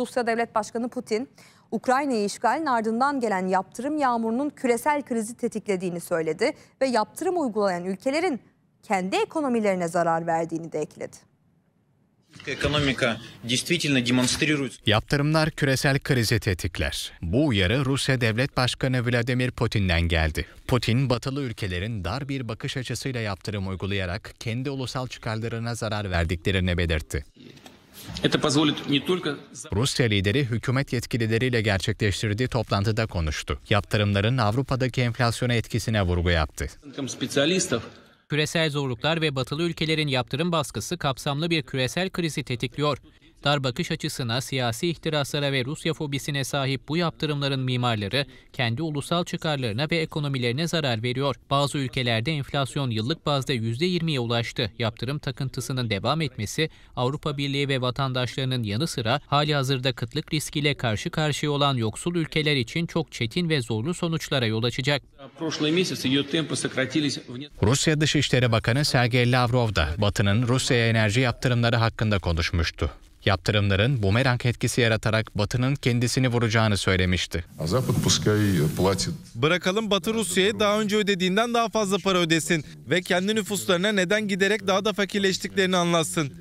Rusya Devlet Başkanı Putin, Ukrayna'yı işgalin ardından gelen yaptırım yağmurunun küresel krizi tetiklediğini söyledi ve yaptırım uygulayan ülkelerin kendi ekonomilerine zarar verdiğini de ekledi. Yaptırımlar küresel krizi tetikler. Bu uyarı Rusya Devlet Başkanı Vladimir Putin'den geldi. Putin, batılı ülkelerin dar bir bakış açısıyla yaptırım uygulayarak kendi ulusal çıkarlarına zarar verdiklerini belirtti. Rusya lideri hükümet yetkilileriyle gerçekleştirdiği toplantıda konuştu. Yaptırımların Avrupa'daki enflasyona etkisine vurgu yaptı. Küresel zorluklar ve batılı ülkelerin yaptırım baskısı kapsamlı bir küresel krizi tetikliyor. Dar bakış açısına, siyasi ihtiraslara ve Rusya fobisine sahip bu yaptırımların mimarları kendi ulusal çıkarlarına ve ekonomilerine zarar veriyor. Bazı ülkelerde enflasyon yıllık bazda %20'ye ulaştı. Yaptırım takıntısının devam etmesi Avrupa Birliği ve vatandaşlarının yanı sıra hali hazırda kıtlık riskiyle karşı karşıya olan yoksul ülkeler için çok çetin ve zorlu sonuçlara yol açacak. Rusya Dışişleri Bakanı Sergey Lavrov da Batı'nın Rusya'ya enerji yaptırımları hakkında konuşmuştu. Yaptırımların bumerang etkisi yaratarak Batı'nın kendisini vuracağını söylemişti. E, Bırakalım Batı Rusya'ya daha önce ödediğinden daha fazla para ödesin ve kendi nüfuslarına neden giderek daha da fakirleştiklerini anlatsın.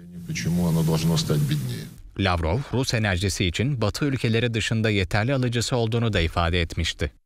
Lavrov, Rus enerjisi için Batı ülkeleri dışında yeterli alıcısı olduğunu da ifade etmişti.